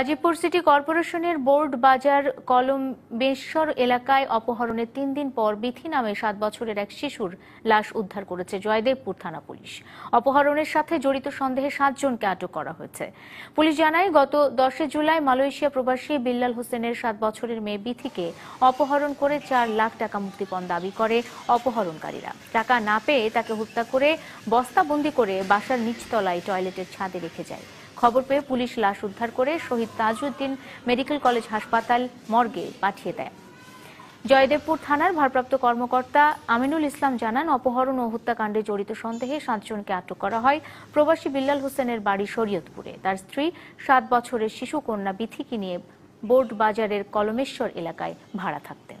Gazipur city কর্পোরেশনের board বাজার কলমেশ্বর এলাকায় অপহরণের তিন দিন পর বিথি নামে সাত বছরের এক শিশুর লাশ উদ্ধার করেছে জয়দেবপুর থানা পুলিশ অপহরণের সাথে জড়িত সন্দেহে সাতজনকে আটক করা হয়েছে পুলিশ জানায় গত দশে জুলাই মালয়েশিয়া প্রবাসী বিল্লাল হোসেনের সাত বছরের মেয়ে বিথিকে অপহরণ করে চার লাখ টাকা মুক্তিপণ দাবি করে অপহরণকারীরা টাকা না পেয়ে তাকে হত্যা করে বস্তাবন্দি করে বাসার নিচতলায় টয়লেটের ছাদে রেখে যায় খবর পেয়ে পুলিশ লাশ উদ্ধার করে শহীদ তাজউদ্দিন মেডিকেল কলেজ হাসপাতাল মর্গে পাঠিয়ে দেয় জয়দেবপুর থানার ভারপ্রাপ্ত কর্মকর্তা আমিনুল ইসলাম জানান অপহরণ ও হত্যাকাণ্ডে জড়িত সন্দেহে সাতজনকে আটক করা হয় প্রবাসী বিল্লাল হোসেনের বাড়ি শরীয়তপুরে তার স্ত্রী সাত বছরের শিশু কন্যা বিথিকি নিয়ে বোর্ড বাজারের কলমেশ্বর এলাকায় ভাড়া থাকতেন